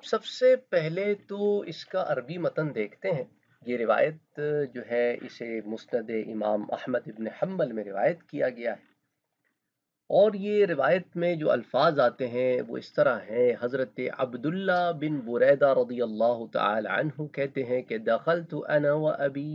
आप सबसे पहले तो इसका अरबी मतन देखते हैं ये रिवायत जो है इसे मुस्ंद इमाम अहमद इबन हम्बल में रिवायत किया गया है और ये रिवायत में जो अल्फाज आते हैं वो इस तरह हैं हज़रत अब्दुल्ला बिन बुरैदा रदी अल्लाह तहु कहते हैं कि दखल तो अना व अबी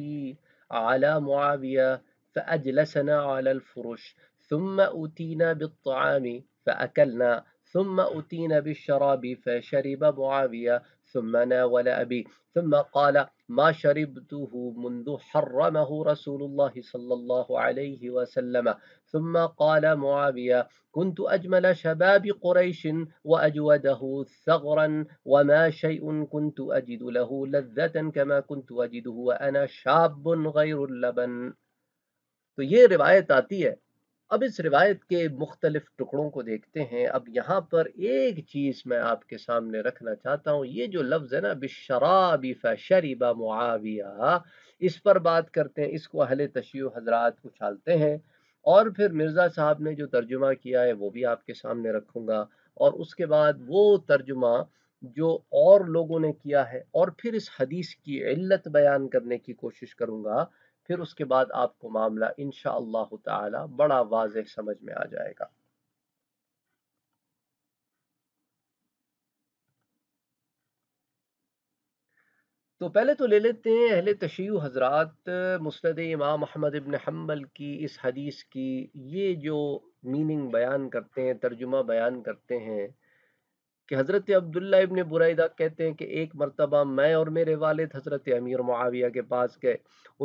आला मुआविया फ़अजलसना अलफ़ुरश ثم أتينا بالطعام فأكلنا ثم أتينا بالشراب فشرب معاوية ثم ناول أبي ثم قال ما شربته منذ حرمه رسول الله صلى الله عليه وسلم ثم قال معاوية كنت أجمل شباب قريش وأجوده ثغرا وما شيء كنت أجد له لذة كما كنت أجده وأنا شاب غير اللبن تو یہ روایت آتی ہے अब इस रिवायत के मुख्तलिफ टुकड़ों को देखते हैं अब यहाँ पर एक चीज़ मैं आपके सामने रखना चाहता हूँ ये जो लफ्ज़ है ना बिशराबी शरीबा मुआविया इस पर बात करते हैं इसको अहले तशियो हजरात उछालते हैं और फिर मिर्ज़ा साहब ने जो तर्जुमा किया है वो भी आपके सामने रखूँगा और उसके बाद वो तर्जुमा जो और लोगों ने किया है और फिर इस हदीस की इल्लत बयान करने की कोशिश करूँगा फिर उसके बाद आपको मामला इन ताला बड़ा वाज समझ में आ जाएगा तो पहले तो ले लेते हैं अहल तशी हजरात मुस्द इमाम अहमद इबन हम्बल की इस हदीस की ये जो मीनिंग बयान करते हैं तर्जुमा बयान करते हैं कि हज़रत अब्दुल्ला इबन बुरैदा कहते हैं कि एक मरतबा मैं और मेरे वालिद हज़रत अमीर मुआविया के पास गए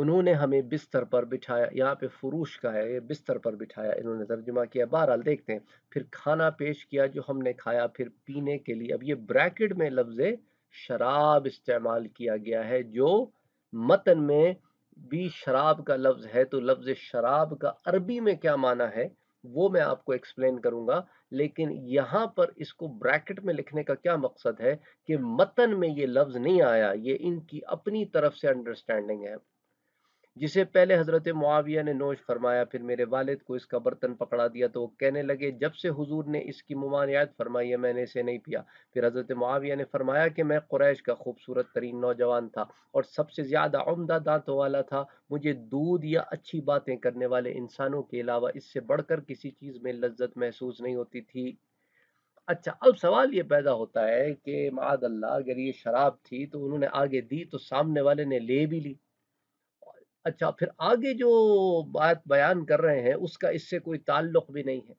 उन्होंने हमें बिस्तर पर बिठाया यहाँ पे फरूश का है ये बिस्तर पर बिठाया इन्होंने तर्जुमा किया बहरहाल देखते हैं फिर खाना पेश किया जो हमने खाया फिर पीने के लिए अब ये ब्रैकेट में लफ्ज़ शराब इस्तेमाल किया गया है जो मतन में भी शराब का लफ्ज़ है तो लफ्ज़ शराब का अरबी में क्या माना है वो मैं आपको एक्सप्लेन करूँगा लेकिन यहाँ पर इसको ब्रैकेट में लिखने का क्या मकसद है कि मतन में ये लफ्ज़ नहीं आया ये इनकी अपनी तरफ से अंडरस्टैंडिंग है जिसे पहले हजरत मुआविया ने नोश फरमाया फिर मेरे वालिद को इसका बर्तन पकड़ा दिया तो वो कहने लगे जब से हुजूर ने इसकी ममानियात फरमाई है मैंने इसे नहीं पिया फिर हजरत मुआविया ने फरमाया कि मैं कुरैश का खूबसूरत तरीन नौजवान था और सबसे ज़्यादा उमदा दांतों वाला था मुझे दूध या अच्छी बातें करने वाले इंसानों के अलावा इससे बढ़कर किसी चीज़ में लज्जत महसूस नहीं होती थी अच्छा अब सवाल ये पैदा होता है कि माद अल्लाह अगर ये शराब थी तो उन्होंने आगे दी तो सामने वाले ने ले भी ली अच्छा फिर आगे जो बात बयान कर रहे हैं उसका इससे कोई ताल्लुक भी नहीं है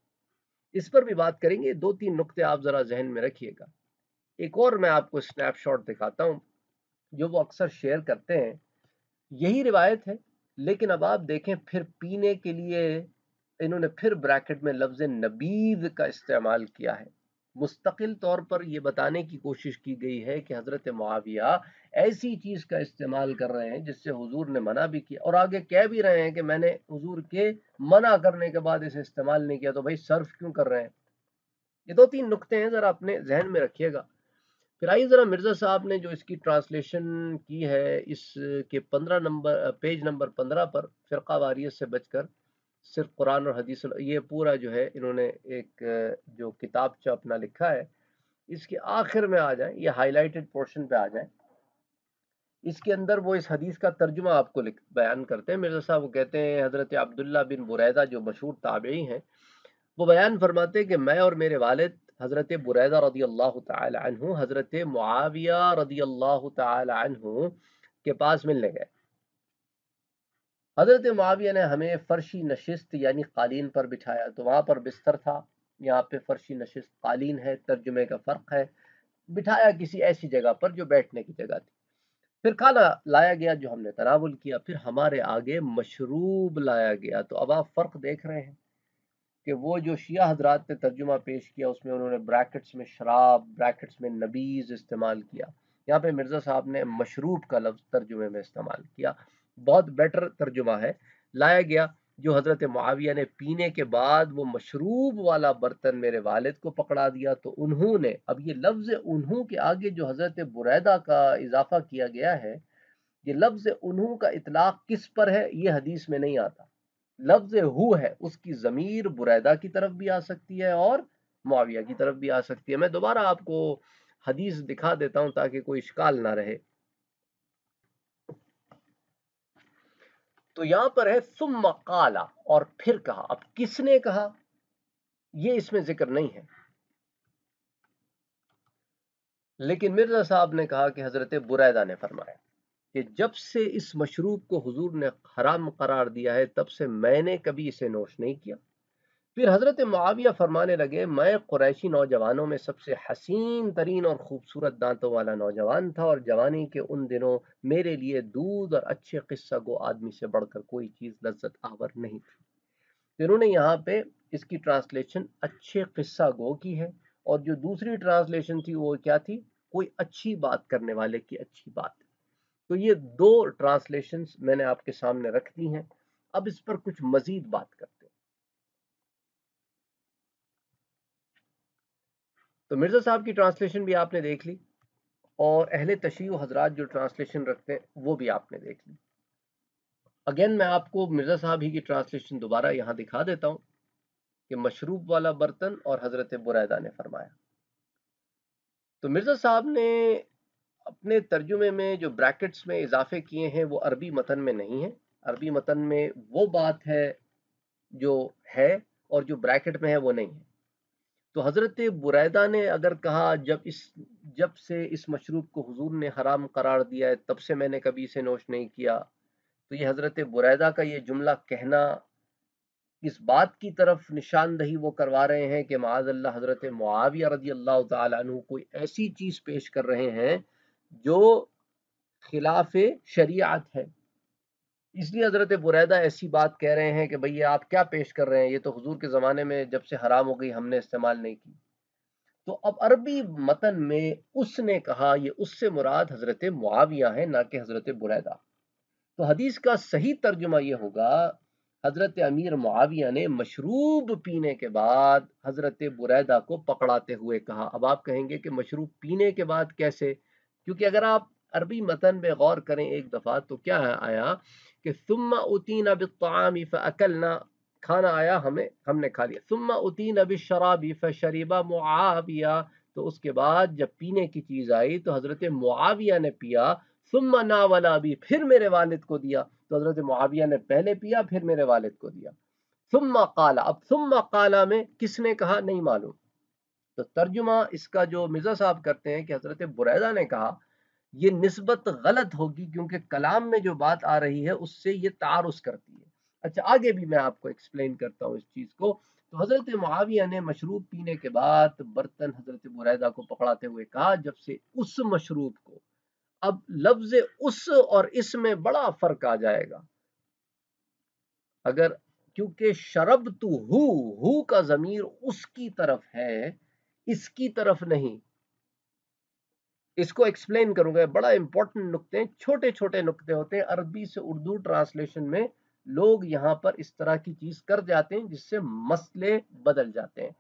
इस पर भी बात करेंगे दो तीन नुकते आप ज़रा जहन में रखिएगा एक और मैं आपको स्नैपशॉट दिखाता हूँ जो वो अक्सर शेयर करते हैं यही रिवायत है लेकिन अब आप देखें फिर पीने के लिए इन्होंने फिर ब्रैकेट में लफ्ज़ नबीद का इस्तेमाल किया है मुस्तकिल तौर पर यह बताने की कोशिश की गई है कि हज़रत मुआविया ऐसी चीज़ का इस्तेमाल कर रहे हैं जिससे हुजूर ने मना भी किया और आगे कह भी रहे हैं कि मैंने हुजूर के मना करने के बाद इसे इस्तेमाल नहीं किया तो भाई सर्फ क्यों कर रहे हैं ये दो तीन नुकते हैं ज़रा अपने जहन में रखिएगा फिर आइए ज़रा मिर्ज़ा साहब ने जो इसकी ट्रांसलेशन की है इसके पंद्रह नंबर पेज नंबर पंद्रह पर फिर वारियत से बचकर सिर्फ कुरान और हदीस ये पूरा जो है इन्होंने एक जो जो अपना लिखा है इसके आखिर में आ जाए ये हाईलाइटेड पोर्शन पे आ जाए इसके अंदर वो इस हदीस का तर्जुमा आपको बयान करते हैं मिर्जा साहब वो कहते हैं हज़रत अब्दुल्ला बिन बुरैदा जो मशहूर ताबे हैं वो बयान फरमाते हैं कि मैं और मेरे वालद हज़रत बुरैदा रदी अल्लाह तु हज़रत मुआविया रदी अल्लाह तु के पास मिलने गए हज़रत माविया ने हमें फ़र्शी नशस्त यानी कालीन पर बिठाया तो वहाँ पर बिस्तर था यहाँ पे फ़र्शी नशस्त कालीन है तर्जुमे का फ़र्क है बिठाया किसी ऐसी जगह पर जो बैठने की जगह थी फिर खाना लाया गया जो हमने तनावल किया फिर हमारे आगे मशरूब लाया गया तो अब आप फ़र्क देख रहे हैं कि वो जो शिया हजरात ने तर्जुमा पेश किया उसमें उन्होंने ब्रैकेट्स में शराब ब्रैकेट्स में नबीज़ इस्तेमाल किया यहाँ पे मिर्ज़ा साहब ने मशरूब का लफ्ज़ तर्जुमे में इस्तेमाल किया बहुत बेटर तर्जुमा है लाया गया जो हज़रत माविया ने पीने के बाद वो मशरूब वाला बर्तन मेरे वालिद को पकड़ा दिया तो उन्होंने अब ये लफ्ज़ उन्हों के आगे जो हज़रत बुरैदा का इजाफा किया गया है ये लफ्ज़ उन्हों का इतलाक़ किस पर है ये हदीस में नहीं आता लफ्ज़ हु है उसकी ज़मीर बुरैदा की तरफ भी आ सकती है और माविया की तरफ भी आ सकती है मैं दोबारा आपको हदीस दिखा देता हूँ ताकि कोई इश्काल ना रहे तो यहां पर है सुम काला और फिर कहा अब किसने कहा यह इसमें जिक्र नहीं है लेकिन मिर्जा साहब ने कहा कि हजरत बुरैदा ने फरमाया कि जब से इस मशरूब को हुजूर ने हराम करार दिया है तब से मैंने कभी इसे नोश नहीं किया फिर हज़रत मुआविया फरमाने लगे मैं कुरैशी नौजवानों में सबसे हसीन तरीन और ख़ूबसूरत दांतों वाला नौजवान था और जवानी के उन दिनों मेरे लिए दूध और अच्छे किस्सा गो आदमी से बढ़कर कोई चीज़ लज्जत आवर नहीं थी तो इन्होंने यहाँ पे इसकी ट्रांसलेशन अच्छे किस्सा गो की है और जो दूसरी ट्रांसलेशन थी वो क्या थी कोई अच्छी बात करने वाले की अच्छी बात तो ये दो ट्रांसलेशन मैंने आपके सामने रख दी हैं अब इस पर कुछ मज़ीद बात करते हैं तो मिर्ज़ा साहब की ट्रांसलेशन भी आपने देख ली और अहले तशी हजरा जो ट्रांसलेशन रखते हैं वो भी आपने देख ली अगेन मैं आपको मिर्ज़ा साहब ही की ट्रांसलेशन दोबारा यहाँ दिखा देता हूँ कि मशरूब वाला बर्तन और हज़रत बुरैदा ने फरमाया तो मिर्ज़ा साहब ने अपने तर्जुमे में जो ब्रैकेट्स में इजाफे किए हैं वो अरबी मतन में नहीं है अरबी मतन में वो बात है जो है और जो ब्रैकेट में है वो नहीं है तो हज़रत बुरैदा ने अगर कहा जब इस जब से इस मशरूब को हुजूर ने हराम करार दिया है तब से मैंने कभी इसे नोश नहीं किया तो ये हज़रत बुरैदा का ये जुमला कहना इस बात की तरफ निशानदही वो करवा रहे हैं कि माजल्ला हज़रत मुआविया रदी अल्लाह तु कोई ऐसी चीज़ पेश कर रहे हैं जो खिलाफ शरियात है इसलिए हज़रत बुरैदा ऐसी बात कह रहे हैं कि भैया आप क्या पेश कर रहे हैं ये तो हजूर के ज़माने में जब से हराम हो गई हमने इस्तेमाल नहीं की तो अब अरबी मतन में उसने कहा ये उससे मुराद हज़रत मुआविया है ना कि हज़रत बुरैदा तो हदीस का सही तर्जुमा ये होगा हज़रत अमीर मुआविया ने मशरूब पीने के बाद हज़रत बुरैदा को पकड़ाते हुए कहा अब आप कहेंगे कि मशरूब पीने के बाद कैसे क्योंकि अगर आप अरबी मतन में गौर करें एक दफ़ा तो क्या है आया कि सुम्मा उतीन अब उतीना बितामी फ़लना खाना आया हमें हमने खा लिया सुम्मा उतीन अब शराबी फ़रीबा मुआविया तो उसके बाद जब पीने की चीज़ आई तो हज़रत मुआविया ने पिया सुम्मा ना वाला भी फिर मेरे वालिद को दिया तो हज़रत मुआविया ने पहले पिया फिर मेरे वालिद को दिया सुम्मा काला अब सुम्मा काला में किसने कहा नहीं मालूम तो तर्जुमा इसका जो मिर्ज़ा साहब करते हैं कि हज़रत बुरैदा ने कहा ये नस्बत गलत होगी क्योंकि कलाम में जो बात आ रही है उससे ये तारुस करती है अच्छा आगे भी मैं आपको एक्सप्लेन करता हूँ इस चीज़ को तो हज़रत माविया ने मशरूब पीने के बाद बर्तन हज़रत बुरैदा को पकड़ाते हुए कहा जब से उस मशरूब को अब लफ्ज उस और इसमें बड़ा फर्क आ जाएगा अगर क्योंकि शरब तो हु का जमीर उसकी तरफ है इसकी तरफ नहीं इसको एक्सप्लेन करूंगा बड़ा इंपॉर्टेंट नुकते हैं छोटे छोटे नुकते होते हैं अरबी से उर्दू ट्रांसलेशन में लोग यहाँ पर इस तरह की चीज कर जाते हैं जिससे मसले बदल जाते हैं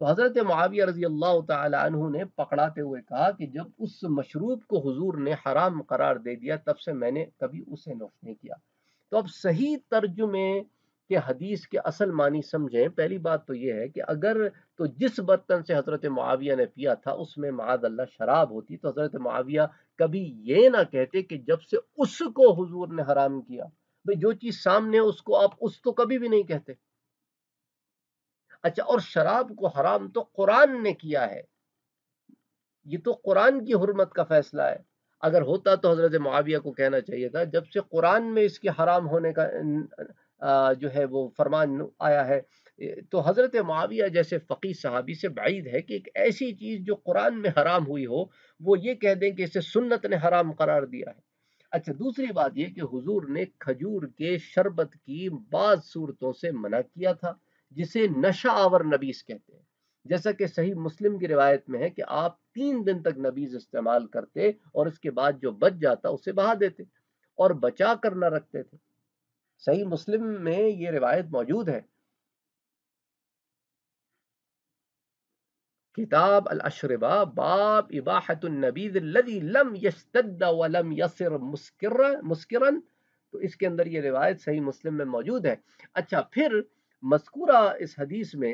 तो हजरत माविया रजी अल्लाह तु ने पकड़ाते हुए कहा कि जब उस मशरूब को हुजूर ने हराम करार दे दिया तब से मैंने कभी उसे नुक नहीं किया तो अब सही तर्जुमे कि हदीस के असल मानी समझें पहली बात तो यह है कि अगर तो जिस बर्तन से हज़रत माविया ने पिया था उसमें माद अल्लाह शराब होती तो हज़रत माविया कभी ये ना कहते कि जब से उसको हुजूर ने हराम किया भाई जो चीज़ सामने उसको आप उस तो कभी भी नहीं कहते अच्छा और शराब को हराम तो कुरान ने किया है ये तो कुरान की हरमत का फैसला है अगर होता तो हज़रत माविया को कहना चाहिए था जब से कुरान में इसके हराम होने का जो है वो फरमान आया है तो हज़रत माविया जैसे फ़कीर साहबी से बाइद है कि एक ऐसी चीज़ जो कुरान में हराम हुई हो वो ये कह दें कि इसे सुन्नत ने हराम करार दिया है अच्छा दूसरी बात यह कि हुजूर ने खजूर के शरबत की बाद सूरतों से मना किया था जिसे नशा आवर नबीस कहते हैं जैसा कि सही मुस्लिम की रिवायत में है कि आप तीन दिन तक नबीज इस्तेमाल करते और उसके बाद जो बच जाता उसे बहा देते और बचा कर न रखते थे सही मुस्लिम में ये रिवायत मौजूद है किताब अल बाब बाब लम वलम यसर मुस्किर तो इसके अंदर ये रिवायत सही मुस्लिम में मौजूद है अच्छा फिर मस्कूरा इस हदीस में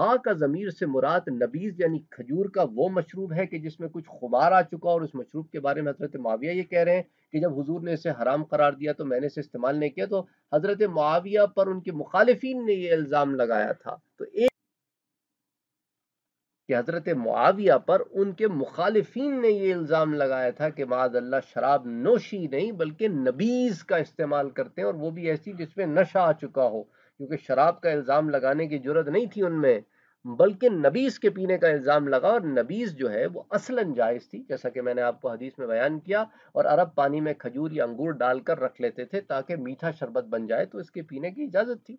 हाँ का ज़मीर से मुराद नबीज़ यानी खजूर का वो मशरूब है कि जिसमें कुछ खुमार आ चुका और उस मशरूब के बारे में हज़रत माविया ये कह रहे हैं कि जब हुजूर ने इसे हराम करार दिया तो मैंने इसे इस्तेमाल नहीं किया तो हज़रत माविया पर उनके मुखालफी ने ये इल्ज़ाम लगाया था तो एक कि हज़रत मुआविया पर उनके मुखालफन ने यह इल्ज़ाम लगाया था कि अल्लाह शराब नोशी नहीं बल्कि नबीज़ का इस्तेमाल करते हैं और वो भी ऐसी जिसमें नशा आ चुका हो क्योंकि शराब का इल्ज़ाम लगाने की जरूरत नहीं थी उनमें बल्कि नबीस के पीने का इल्ज़ाम लगा और नबीस जो है वो असलन जायज़ थी जैसा कि मैंने आपको हदीस में बयान किया और अरब पानी में खजूर या अंगूर डालकर रख लेते थे ताकि मीठा शरबत बन जाए तो इसके पीने की इजाज़त थी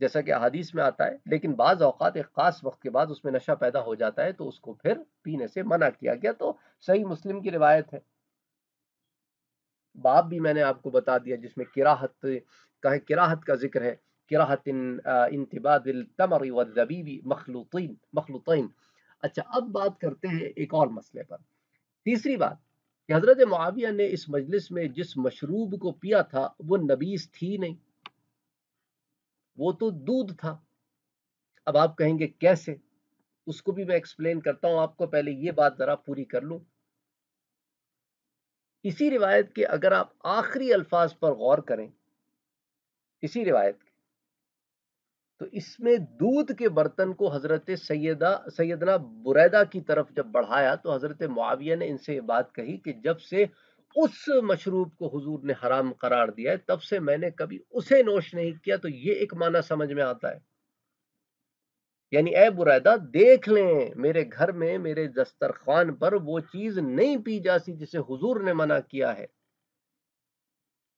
जैसा कि हदीस में आता है लेकिन बाज़ अवत एक ख़ास वक्त के बाद उसमें नशा पैदा हो जाता है तो उसको फिर पीने से मना किया गया तो सही मुस्लिम की रिवायत है बाप भी मैंने आपको बता दिया जिसमें किराहत सकता है किराहत का जिक्र है किराहत इंतबाद तमर वबीबी अच्छा अब बात करते हैं एक और मसले पर तीसरी बात कि हज़रत माविया ने इस मजलिस में जिस मशरूब को पिया था वो नबीस थी नहीं वो तो दूध था अब आप कहेंगे कैसे उसको भी मैं एक्सप्लेन करता हूँ आपको पहले ये बात ज़रा पूरी कर लूँ इसी रिवायत के अगर आप आखिरी अल्फाज पर गौर करें इसी रिवायत के तो इसमें दूध के बर्तन को हजरत सैदा सैदना बुरैदा की तरफ जब बढ़ाया तो हजरत मुआविया ने इनसे बात कही कि जब से उस मशरूब को हुजूर ने हराम करार दिया है तब से मैंने कभी उसे नोश नहीं किया तो ये एक माना समझ में आता है यानी ए बुरैदा देख लें मेरे घर में मेरे दस्तरखान पर वो चीज नहीं पी जाती जिसे हुजूर ने मना किया है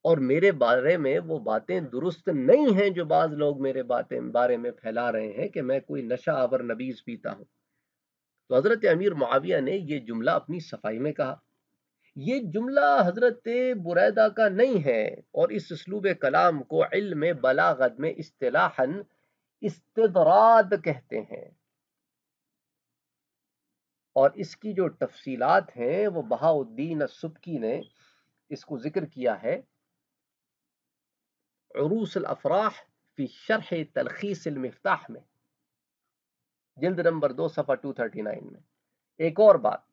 और मेरे बारे में वो बातें दुरुस्त नहीं हैं जो बाज लोग मेरे बातें बारे में फैला रहे हैं कि मैं कोई नशा आवर नबीज पीता हूँ तो हज़रत अमीर माविया ने यह जुमला अपनी सफाई में कहा ये जुमला हज़रत बुरैदा का नहीं है और इस इसलूब कलाम को इल्म बलागत में इस्तलाहन इस्तराद कहते हैं और इसकी जो तफसीलात हैं वो बहाउद्दीन सुबकी ने इसको ज़िक्र किया है عروس الافراح في शरह तलखीस मफ्ताह में जल्द नंबर दो सफ़ा टू थर्टी नाइन में एक और बात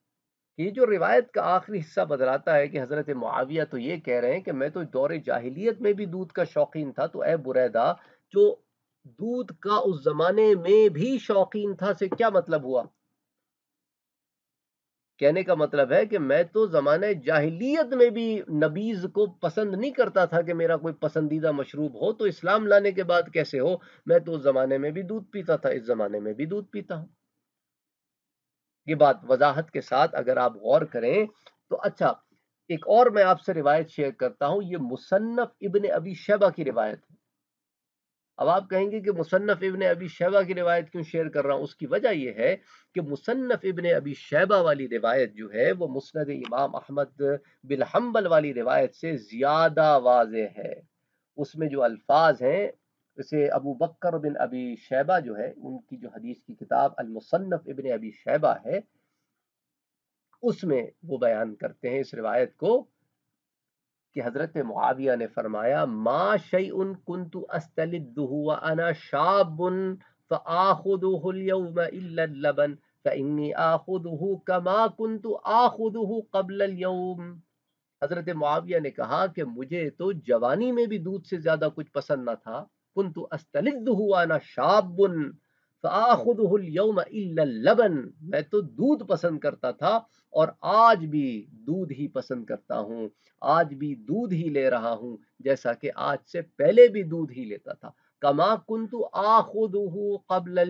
कि जो रिवायत का आखिरी हिस्सा बदलाता है कि हज़रत मुआविया तो ये कह रहे हैं कि मैं तो दौर जाहिलियत में भी दूध का शौकीन था तो ए बुरैदा जो दूध का उस ज़माने में भी शौकीन था से क्या मतलब हुआ कहने का मतलब है कि मैं तो ज़माने जाहिलियत में भी नबीज़ को पसंद नहीं करता था कि मेरा कोई पसंदीदा मशरूब हो तो इस्लाम लाने के बाद कैसे हो मैं तो उस ज़माने में भी दूध पीता था इस ज़माने में भी दूध पीता हूँ ये बात वजाहत के साथ अगर आप गौर करें तो अच्छा एक और मैं आपसे रिवायत शेयर करता हूँ ये मुसन्फ़ इबन अबी शबा की रिवायत है अब आप कहेंगे कि मुसन्फ़ इबन अबी शैबा की रिवायत क्यों शेयर कर रहा हूँ उसकी वजह यह है कि मुसन्फ़ इबन अबी शैबा वाली रिवायत जो है वो मुस्द इमाम अहमद बिलहम्बल वाली रिवायत से ज़्यादा वाज है उसमें जो अल्फाज हैं जैसे अबू बकर बिन अबी शैबा जो है उनकी जो हदीस की किताब अलमुसन्फ़ इबन अबी शैबा है उसमें वो बयान करते हैं इस रिवायत को कि हज़रत मुआविया ने फरमाया मा शई उन कुंतु अस्तना शाबुन फ़ाखुदन फ़िन्नी आखुदहू कमा कुंतु आखुदहू कबल हज़रत मुआविया ने कहा कि मुझे तो जवानी में भी दूध से ज़्यादा कुछ पसंद ना था कुंतु अस्तना शाबन फ़ाखुदहल यौम लबन मैं तो दूध पसंद करता था और आज भी दूध ही पसंद करता हूँ आज भी दूध ही ले रहा हूँ जैसा कि आज से पहले भी दूध ही लेता था कमा कुंतु आखुदहू कबल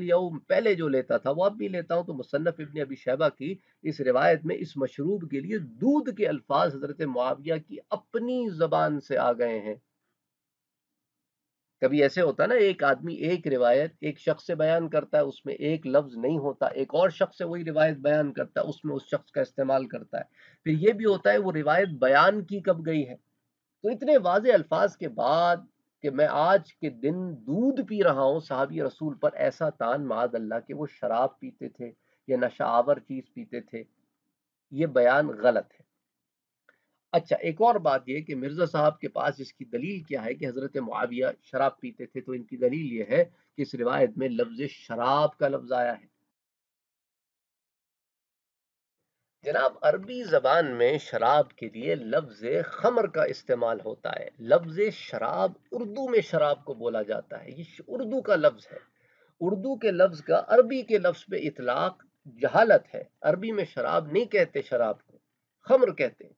पहले जो लेता था वो अब भी लेता हूँ तो मुसन्फ़ इबन अभी शहबा की इस रिवायत में इस मशरूब के लिए दूध के अल्फाज हजरत मुआविया की अपनी ज़बान से आ गए हैं कभी ऐसे होता ना एक आदमी एक रिवायत एक शख्स से बयान करता है उसमें एक लफ्ज नहीं होता एक और शख्स से वही रिवायत बयान करता है उसमें उस शख्स का इस्तेमाल करता है फिर ये भी होता है वो रिवायत बयान की कब गई है तो इतने वाज अल्फाज के बाद कि मैं आज के दिन दूध पी रहा हूँ साहबी रसूल पर ऐसा तान माद अल्लाह के वो शराब पीते थे या नशावर चीज़ पीते थे ये बयान गलत है अच्छा एक और बात यह कि मिर्ज़ा साहब के पास इसकी दलील क्या है कि हज़रत मुआविया शराब पीते थे तो इनकी दलील ये है कि इस रिवायत में लफ्ज़ शराब का लफ्ज़ आया है जनाब अरबी ज़बान में शराब के लिए लफ्ज़ खमर का इस्तेमाल होता है लफ्ज़ शराब उर्दू में शराब को बोला जाता है ये उर्दू का लफ्ज़ है उर्दू के लफ्ज़ का अरबी के लफ्ज़ पे इतलाक जहालत है अरबी में शराब नहीं कहते शराब को खमर कहते हैं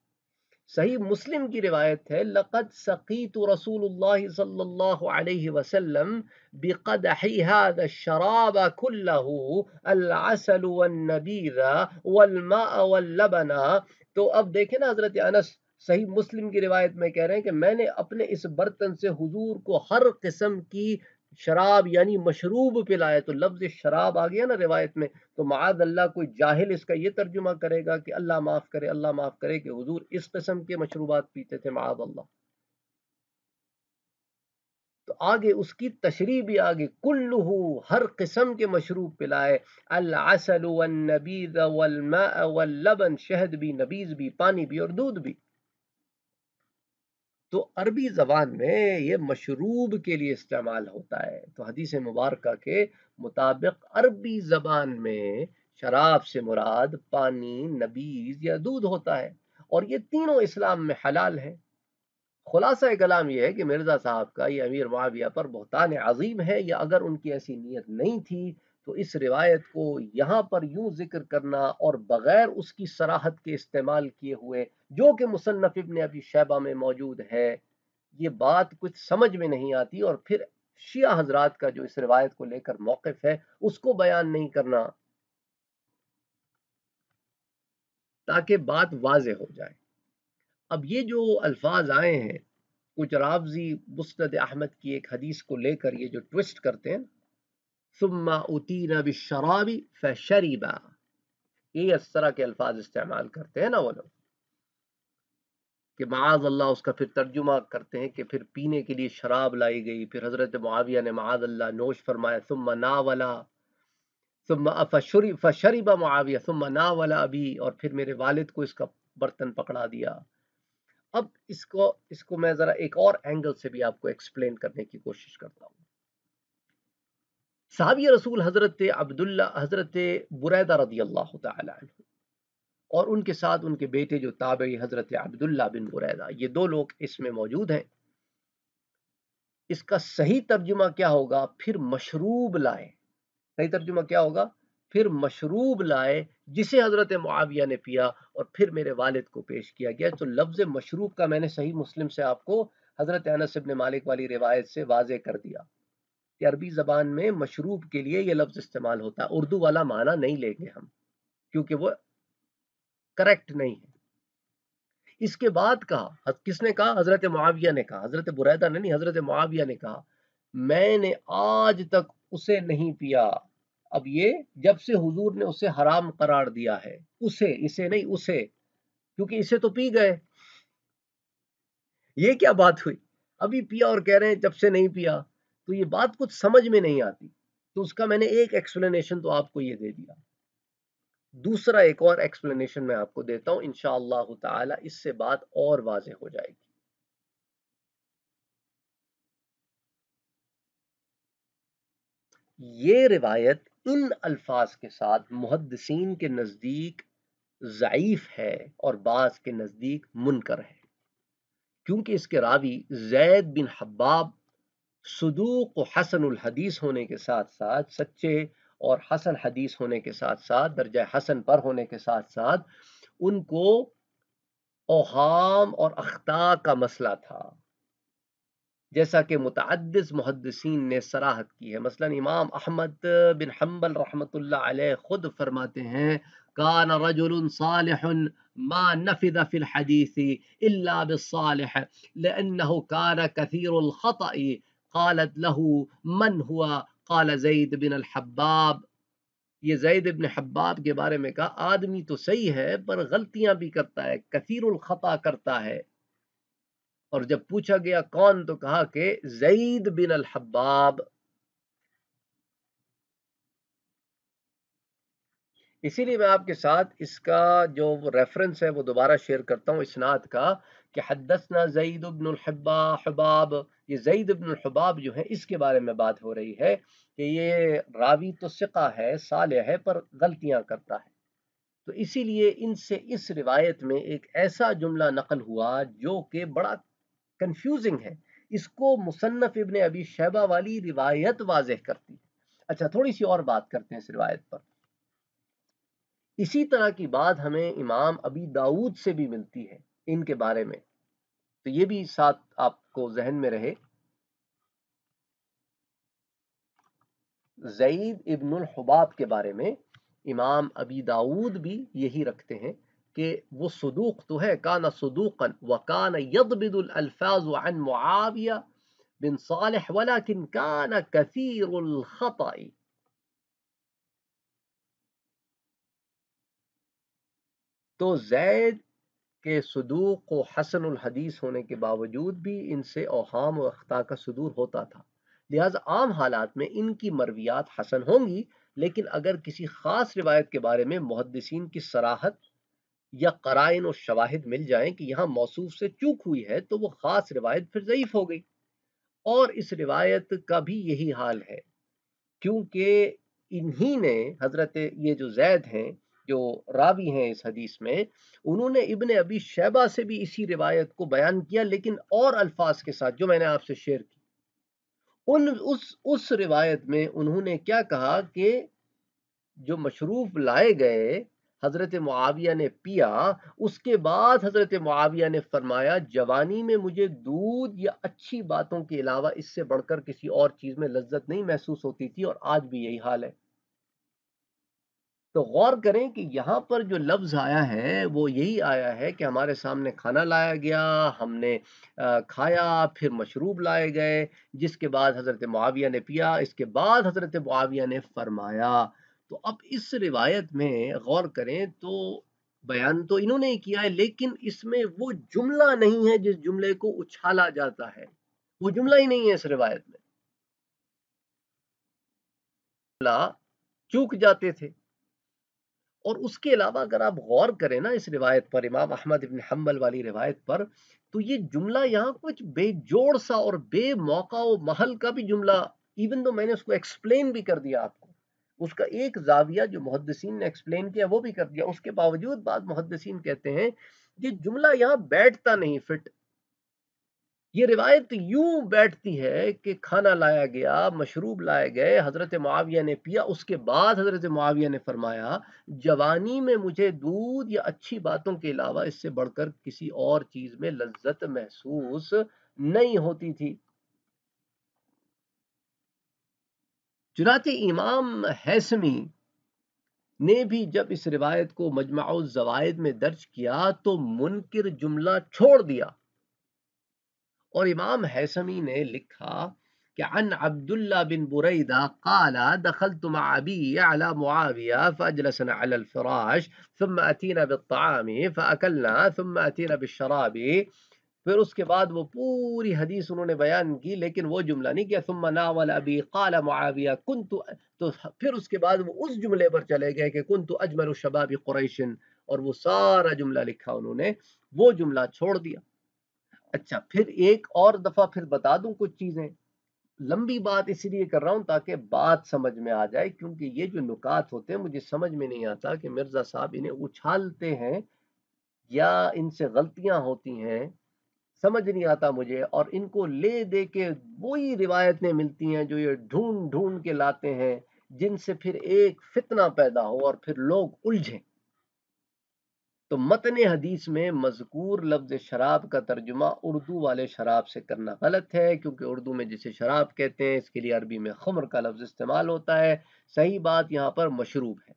सही मुस्लिम की रिवायत है लक़द सक़ीत रसूल सल्लल्लाहु अलैहि शराब कुल्लहु तो अब देखे ना हज़रत अनस सही मुस्लिम की रिवायत में कह रहे हैं कि मैंने अपने इस बर्तन से हुजूर को हर किस्म की शराब यानी मशरूब पिलाए तो लफ्ज शराब आ गया ना रिवायत में तो माद अल्लाह कोई जाहिल इसका यह तर्जुमा करेगा कि अल्लाह माफ़ करे अल्लाह माफ़ करे कि हजूर इस कस्म के मशरूबात पीते थे माद अल्लाह तो आगे उसकी तशरी भी आगे कुल्लू हर किस्म के मशरूब पिलाए अल नबीज़ लबन शहद भी नबीज़ भी पानी भी और दूध भी तो अरबी ज़बान में ये मशरूब के लिए इस्तेमाल होता है तो हदीस मुबारक के मुताबिक अरबी ज़बान में शराब से मुराद पानी नबीज़ या दूध होता है और ये तीनों इस्लाम में हलाल है खुलासा कलाम यह है कि मिर्ज़ा साहब का ये अमीर माविया पर बहुत अजीम है या अगर उनकी ऐसी नीयत नहीं थी तो इस रिवायत को यहाँ पर यूं जिक्र करना और बग़ैर उसकी सराहत के इस्तेमाल किए हुए जो कि मुसन्फ़ ने अभी शैबा में मौजूद है ये बात कुछ समझ में नहीं आती और फिर शिया हजरात का जो इस रिवायत को लेकर मौक़ है उसको बयान नहीं करना ताकि बात वाज हो जाए अब ये जो अल्फाज आए हैं कुछ रावजी मुस्त अहमद की एक हदीस को लेकर ये जो ट्विस्ट करते हैं सुम्मा उतीना बिशराबी ये इस तरह के अल्फाज इस्तेमाल करते हैं ना वो लोग कि माज अल्लाह उसका फिर तर्जुमा करते हैं कि फिर पीने के लिए शराब लाई गई फिर हज़रत मुआविया ने माज अल्लाह नोश फरमाया सुम्मा नावला सुम्मा फशरी फशरीबा मुआविया सुम्मा नावला अभी और फिर मेरे वालिद को इसका बर्तन पकड़ा दिया अब इसको इसको मैं ज़रा एक और एंगल से भी आपको एक्सप्लेन करने की कोशिश करता हूँ सहाबी रसूल हज़रत अब्दुल्ला हज़रत बुरैदा रदी अल्लाह और उनके साथ उनके बेटे जो ताबे हज़रत अब्दुल्ला बिन बुरैदा ये दो लोग इसमें मौजूद हैं इसका सही तर्जुमा क्या होगा फिर मशरूब लाए सही तर्जुमा क्या होगा फिर मशरूब लाए जिसे हज़रत मुआविया ने पिया और फिर मेरे वालिद को पेश किया गया तो लफ्ज़ मशरूब का मैंने सही मुस्लिम से आपको हज़रत अनस इबन मालिक वाली रिवायत से वाज कर दिया कि अरबी ज़बान में मशरूब के लिए ये लफ्ज़ इस्तेमाल होता है उर्दू वाला माना नहीं लेंगे हम क्योंकि वो करेक्ट नहीं है इसके बाद कहा किसने कहा हज़रत मुआविया ने कहा हज़रत बुरैदा ने नहीं हज़रत मुआविया ने कहा मैंने आज तक उसे नहीं पिया अब ये जब से हुजूर ने उसे हराम करार दिया है उसे इसे नहीं उसे क्योंकि इसे तो पी गए ये क्या बात हुई अभी पिया और कह रहे हैं जब से नहीं पिया तो ये बात कुछ समझ में नहीं आती तो उसका मैंने एक एक्सप्लेनेशन तो आपको ये दे दिया दूसरा एक और एक्सप्लेनेशन मैं आपको देता हूं इनशाला इससे बात और वाजे हो जाएगी ये रिवायत इन अल्फाज के साथ मुहदसिन के नज़दीक ज़यीफ़ है और बाज़ के नज़दीक मुनकर है क्योंकि इसके रावी जैद बिन हब्बाब सदूक हसन हदीस होने के साथ साथ सच्चे और हसन हदीस होने के साथ साथ दर्जा हसन पर होने के साथ साथ उनको ओहाम और अख्ता का मसला था जैसा कि मुतद मुहदसिन ने सराहत की है मसलन इमाम अहमद बिन हम्बल रहमत ख़ुद फरमाते हैं कान रजुल ما نفذ في الحديث الا بالصالح لانه كان كثير الخطا कालत लहू मन हुआ काला जईद बिन अलहब्बाब ये जैद इबन हब्बाब के बारे में कहा आदमी तो सही है पर गलतियां भी करता है कसीरुल खता करता है और जब पूछा गया कौन तो कहा कि जईद बिन अलहब्बाब इसीलिए मैं आपके साथ इसका जो रेफरेंस है वो दोबारा शेयर करता हूँ इसनात का कि हदसना जईद इबन हब्बाब ये जईद इबन हबाब जो है इसके बारे में बात हो रही है कि ये रावी तो सिका है साल है पर गलतियां करता है तो इसीलिए इनसे इस रिवायत में एक ऐसा जुमला नकल हुआ जो कि बड़ा कन्फ्यूजिंग है इसको मुसन्फ़ इबन अबी शैबा वाली रिवायत वाजह करती है अच्छा थोड़ी सी और बात करते हैं इस रिवायत पर इसी तरह की बात हमें इमाम अबी दाऊद से भी मिलती है इनके बारे में तो ये भी साथ आपको जहन में रहे जईद इब्नुल हबाब के बारे में इमाम अबी दाऊद भी यही रखते हैं कि वो सदूक तो है काना सदूकन व कान यदबिदुल अल्फाज अन मुआविया बिन सालिह वलाकिन कान कसीरुल खताई तो जैद के सदूक व हसन हदीस होने के बावजूद भी इनसे अहम व अख्ता का सदूर होता था लिहाजा आम हालात में इनकी मरवियात हसन होंगी लेकिन अगर किसी ख़ास रिवायत के बारे में मुहदसिन की सराहत या कराइन और शवाहद मिल जाए कि यहाँ मौसू से चूक हुई है तो वह ख़ास रिवायत फिर ज़यीफ़ हो गई और इस रिवायत का भी यही हाल है क्योंकि इन्हीं ने हज़रत ये जो जैद हैं जो रावी हैं इस हदीस में उन्होंने इबन अबी शैबा से भी इसी रिवायत को बयान किया लेकिन और अल्फाज के साथ जो मैंने आपसे शेयर की उन उस उस रिवायत में उन्होंने क्या कहा कि जो मशरूफ लाए गए हज़रत मुआविया ने पिया उसके बाद हज़रत मुआविया ने फरमाया जवानी में मुझे दूध या अच्छी बातों के अलावा इससे बढ़कर किसी और चीज़ में लज्जत नहीं महसूस होती थी और आज भी यही हाल है तो गौर करें कि यहाँ पर जो लफ्ज़ आया है वो यही आया है कि हमारे सामने खाना लाया गया हमने खाया फिर मशरूब लाए गए जिसके बाद हज़रत मुआविया ने पिया इसके बाद हज़रत मुआविया ने फरमाया तो अब इस रिवायत में गौर करें तो बयान तो इन्होंने ही किया है लेकिन इसमें वो जुमला नहीं है जिस जुमले को उछाला जाता है वो जुमला ही नहीं है इस रिवायत में चूक जाते थे और उसके अलावा अगर आप गौर करें ना इस रिवायत पर इमाम अहमद इबन हम्बल वाली रिवायत पर तो ये जुमला यहाँ कुछ बेजोड़ सा और बेमौका व महल का भी जुमला इवन तो मैंने उसको एक्सप्लेन भी कर दिया आपको उसका एक जाविया जो मुहदसिन ने एक्सप्लेन किया वो भी कर दिया उसके बावजूद बाद मुहदसिन कहते हैं ये जुमला यहाँ बैठता नहीं फिट ये रिवायत यूं बैठती है कि खाना लाया गया मशरूब लाए गए हज़रत माविया ने पिया उसके बाद हज़रत माविया ने फरमाया जवानी में मुझे दूध या अच्छी बातों के अलावा इससे बढ़कर किसी और चीज़ में लज्जत महसूस नहीं होती थी चुनाते इमाम हैसमी ने भी जब इस रिवायत को मजमा जवायद में दर्ज किया तो मुनकर जुमला छोड़ दिया और इमाम हैसमी ने लिखा कि अन अब्दुल्ला बिन बुरैदा काला दखल तुम अबी अला मुआविया फजलसन अल फराश फिर उसके बाद वो पूरी हदीस उन्होंने बयान की लेकिन वो जुमला नहीं किया सुम्मा नावल अबी काला मुआविया कुन तो फिर उसके बाद वो उस जुमले पर चले गए कि कुन तो अजमर शबाबी कुरैशन और वो सारा जुमला लिखा उन्होंने वो जुमला छोड़ दिया अच्छा फिर एक और दफा फिर बता दूं कुछ चीजें लंबी बात इसलिए कर रहा हूं ताकि बात समझ में आ जाए क्योंकि ये जो नुकात होते हैं मुझे समझ में नहीं आता कि मिर्जा साहब इन्हें उछालते हैं या इनसे गलतियां होती हैं समझ नहीं आता मुझे और इनको ले दे के वही रिवायतें मिलती हैं जो ये ढूंढ ढूंढ के लाते हैं जिनसे फिर एक फितना पैदा हो और फिर लोग उलझें तो मतन हदीस में मजकूर लफ्ज शराब का तर्जुमा उर्दू वाले शराब से करना गलत है क्योंकि उर्दू में जिसे शराब कहते हैं इसके लिए अरबी में खमर का लफ्ज इस्तेमाल होता है सही बात यहाँ पर मशरूब है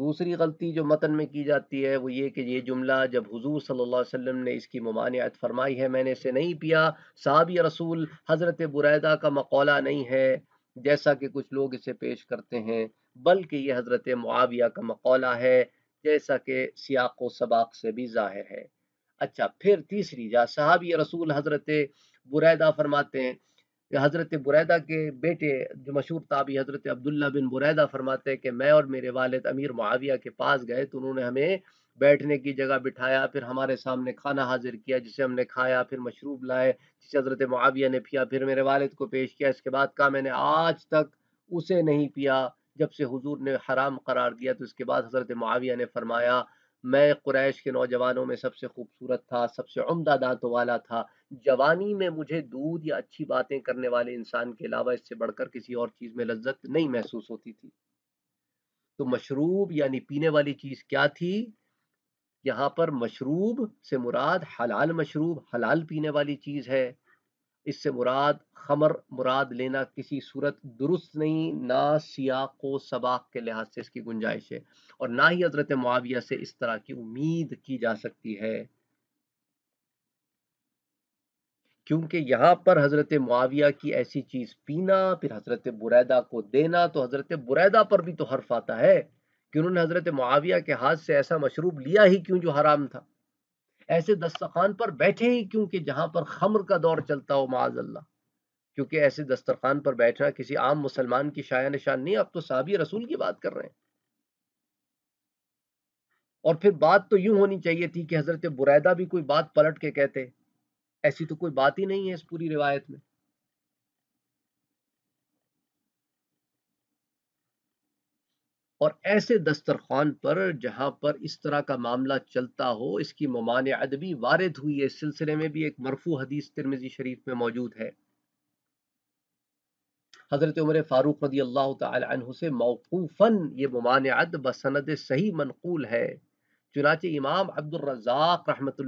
दूसरी गलती जो मतन में की जाती है वो ये कि ये जुमला जब हुजूर सल्लल्लाहु अलैहि वसल्लम ने इसकी ममानियत फरमाई है मैंने इसे नहीं पिया साहब रसूल हज़रत बुरैदा का मकौला नहीं है जैसा कि कुछ लोग इसे पेश करते हैं बल्कि ये हज़रत मुआविया का मकौला है जैसा कि सियाक सबाक से भी जाहिर है अच्छा फिर तीसरी जा साहबी रसूल हज़रत बुरैदा फरमाते हैं हज़रत बुरैदा के बेटे जो मशहूर ताबी हज़रत अब्दुल्ला बिन बुरैदा फरमाते हैं कि मैं और मेरे वालद अमीर मुआविया के पास गए तो उन्होंने हमें बैठने की जगह बिठाया फिर हमारे सामने खाना हाजिर किया जिसे हमने खाया फिर मशरूब लाए जिसे हज़रत मुआविया ने पिया फिर मेरे वालद को पेश किया इसके बाद कहा मैंने आज तक उसे नहीं पिया जब से हुजूर ने हराम करार दिया तो इसके बाद हज़रत माविया ने फरमाया मैं कुरैश के नौजवानों में सबसे खूबसूरत था सबसे उमदा दांतों वाला था जवानी में मुझे दूध या अच्छी बातें करने वाले इंसान के अलावा इससे बढ़कर किसी और चीज़ में लज्जत नहीं महसूस होती थी तो मशरूब यानी पीने वाली चीज़ क्या थी यहाँ पर मशरूब से मुराद हलाल मशरूब हलाल पीने वाली चीज़ है इससे मुराद खमर मुराद लेना किसी सूरत दुरुस्त नहीं ना सियाक व सबाक के लिहाज से इसकी गुंजाइश है और ना ही हजरत मुआविया से इस तरह की उम्मीद की जा सकती है क्योंकि यहाँ पर हजरत मुआविया की ऐसी चीज़ पीना फिर हजरत बुरैदा को देना तो हजरत बुरैदा पर भी तो हर्फ आता है कि उन्होंने हजरत मुआविया के हाथ से ऐसा मशरूब लिया ही क्यों जो हराम था ऐसे दस्तरखान पर बैठे ही क्योंकि जहां पर खमर का दौर चलता हो माजल्ला क्योंकि ऐसे दस्तरखान पर बैठना किसी आम मुसलमान की शाया निशान नहीं आप तो साहबी रसूल की बात कर रहे हैं और फिर बात तो यूं होनी चाहिए थी कि हजरत बुरैदा भी कोई बात पलट के कहते ऐसी तो कोई बात ही नहीं है इस पूरी रिवायत में और ऐसे दस्तरखान पर जहाँ पर इस तरह का मामला चलता हो इसकी ममान अदबी वारद हुई है इस सिलसिले में भी एक मरफू हदीस तिरमिजी शरीफ में मौजूद है हज़रत उमर फ़ारूक रदी अल्लाह तु से मौकूफ़न ये ममानद बसंद सही मनकूल है चुनाचे इमाम अब्दुलरजाक रहमत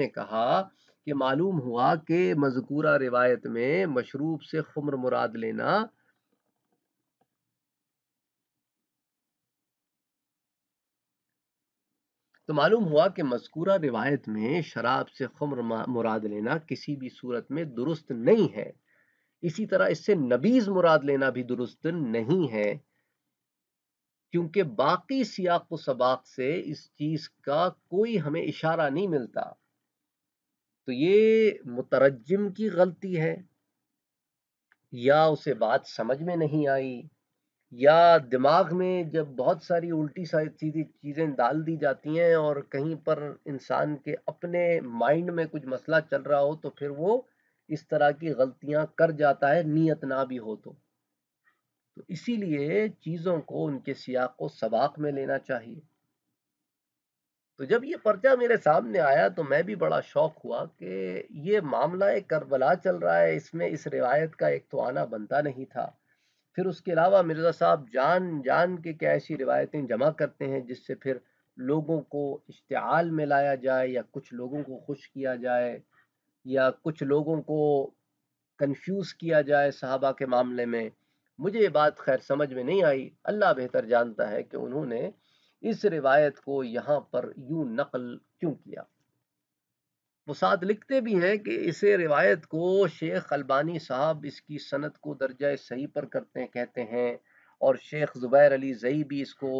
ने कहा कि मालूम हुआ कि मजकूरा रिवायत में मशरूब से खुम्र मुराद लेना तो मालूम हुआ कि मस्कूरा रिवायत में शराब से खम्र मुराद लेना किसी भी सूरत में दुरुस्त नहीं है इसी तरह इससे नबीज़ मुराद लेना भी दुरुस्त नहीं है क्योंकि बाकी सियाक सबाक से इस चीज़ का कोई हमें इशारा नहीं मिलता तो ये मुतरजम की गलती है या उसे बात समझ में नहीं आई या दिमाग में जब बहुत सारी उल्टी सारी चीज़ें डाल दी जाती हैं और कहीं पर इंसान के अपने माइंड में कुछ मसला चल रहा हो तो फिर वो इस तरह की गलतियां कर जाता है नीयत ना भी हो तो, तो इसीलिए चीज़ों को उनके सियाक को सबाक में लेना चाहिए तो जब ये पर्चा मेरे सामने आया तो मैं भी बड़ा शौक हुआ कि ये मामला एक करबला चल रहा है इसमें इस रिवायत का एक तो आना बनता नहीं था फिर उसके अलावा मिर्ज़ा साहब जान जान के क्या ऐसी रिवायतें जमा करते हैं जिससे फिर लोगों को इश्तआल में लाया जाए या कुछ लोगों को खुश किया जाए या कुछ लोगों को कंफ्यूज किया जाए साहबा के मामले में मुझे ये बात खैर समझ में नहीं आई अल्लाह बेहतर जानता है कि उन्होंने इस रिवायत को यहाँ पर यूँ नकल क्यों किया वो लिखते भी हैं कि इसे रिवायत को शेख अलबानी साहब इसकी सनत को दर्जा सही पर करते हैं कहते हैं और शेख ज़ुबैर अली जई भी इसको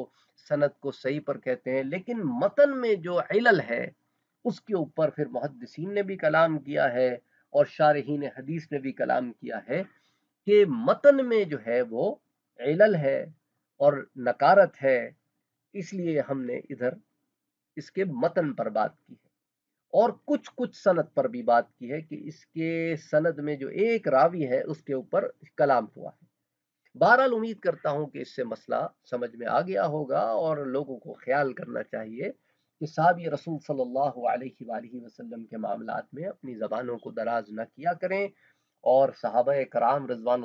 सनत को सही पर कहते हैं लेकिन मतन में जो इलल है उसके ऊपर फिर मुहदसिन ने भी कलाम किया है और शारहीन हदीस ने भी कलाम किया है कि मतन में जो है वो इलल है और नकारत है इसलिए हमने इधर इसके मतन पर बात की है और कुछ कुछ सनद पर भी बात की है कि इसके सनद में जो एक रावी है उसके ऊपर कलाम हुआ है बहरहाल उम्मीद करता हूं कि इससे मसला समझ में आ गया होगा और लोगों को ख्याल करना चाहिए कि साहब रसूल सल्लल्लाहु अलैहि वसल्लम के मामला में अपनी ज़बानों को दराज न किया करें और साहब कराम रजवान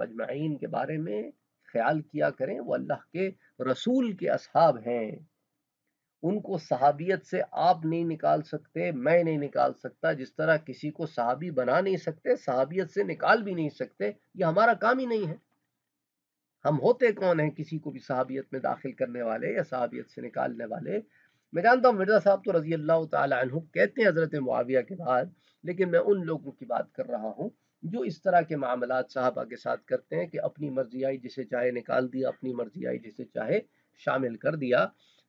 मजमाइन के बारे में ख्याल किया करें वो अल्लाह के रसूल के असहाब हैं उनको सहाबियत से आप नहीं निकाल सकते मैं नहीं निकाल सकता जिस तरह किसी को सहाबी बना नहीं सकते सहाबियत से निकाल भी नहीं सकते ये हमारा काम ही नहीं है हम होते कौन हैं किसी को भी सहाबियत में दाखिल करने वाले या सहाबियत से निकालने वाले मैं जानता हूँ मिर्जा साहब तो रजी अल्लाह तहु कहते हैं हज़रत मुआविया के बाद लेकिन मैं उन लोगों की बात कर रहा हूँ जो इस तरह के मामला साहबा के साथ करते हैं कि अपनी मर्जी आई जिसे चाहे निकाल दिया अपनी मर्जी आई जिसे चाहे शामिल कर दिया